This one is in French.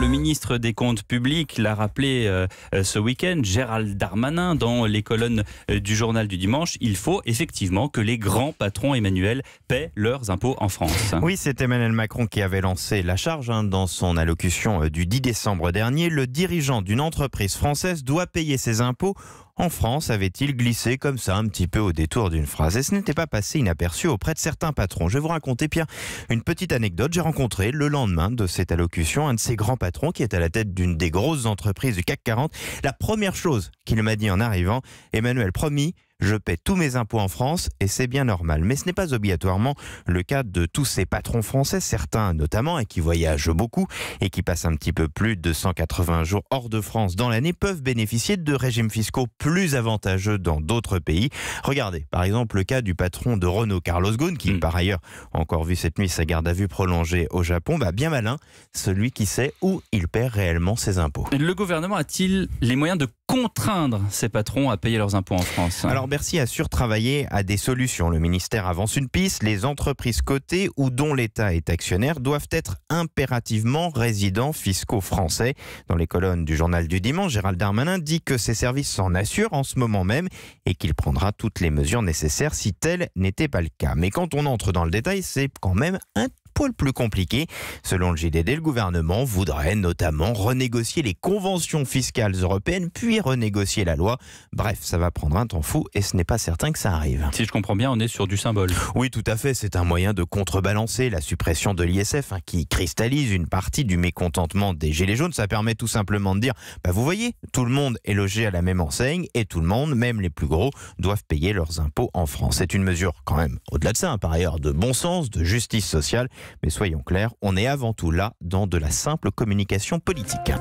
le ministre des Comptes publics l'a rappelé euh, euh, ce week-end, Gérald Darmanin, dans les colonnes euh, du journal du dimanche. Il faut effectivement que les grands patrons, Emmanuel, paient leurs impôts en France. Oui, c'est Emmanuel Macron qui avait lancé la charge hein, dans son allocution du 10 décembre dernier. Le dirigeant d'une entreprise française doit payer ses impôts en France avait-il glissé comme ça un petit peu au détour d'une phrase. Et ce n'était pas passé inaperçu auprès de certains patrons. Je vais vous raconter, Pierre, une petite anecdote. J'ai rencontré le lendemain de cette allocution un de ces grands patrons qui est à la tête d'une des grosses entreprises du CAC 40. La première chose qu'il m'a dit en arrivant, Emmanuel, promis, je paie tous mes impôts en France et c'est bien normal. Mais ce n'est pas obligatoirement le cas de tous ces patrons français, certains notamment, et hein, qui voyagent beaucoup et qui passent un petit peu plus de 180 jours hors de France dans l'année, peuvent bénéficier de régimes fiscaux plus avantageux dans d'autres pays. Regardez, par exemple, le cas du patron de Renault, Carlos Ghosn, qui mm. par ailleurs a encore vu cette nuit sa garde à vue prolongée au Japon. va bah, bien malin, celui qui sait où il perd réellement ses impôts. Le gouvernement a-t-il les moyens de contraindre ses patrons à payer leurs impôts en France. Alors Bercy a surtravaillé à des solutions. Le ministère avance une piste, les entreprises cotées ou dont l'État est actionnaire doivent être impérativement résidents fiscaux français. Dans les colonnes du journal du dimanche, Gérald Darmanin dit que ses services s'en assurent en ce moment même et qu'il prendra toutes les mesures nécessaires si tel n'était pas le cas. Mais quand on entre dans le détail, c'est quand même un le plus compliqué. Selon le GDD, le gouvernement voudrait notamment renégocier les conventions fiscales européennes, puis renégocier la loi. Bref, ça va prendre un temps fou et ce n'est pas certain que ça arrive. Si je comprends bien, on est sur du symbole. Oui, tout à fait. C'est un moyen de contrebalancer la suppression de l'ISF hein, qui cristallise une partie du mécontentement des Gilets jaunes. Ça permet tout simplement de dire, bah, vous voyez, tout le monde est logé à la même enseigne et tout le monde, même les plus gros, doivent payer leurs impôts en France. C'est une mesure quand même, au-delà de ça, hein, par ailleurs, de bon sens, de justice sociale mais soyons clairs, on est avant tout là dans de la simple communication politique.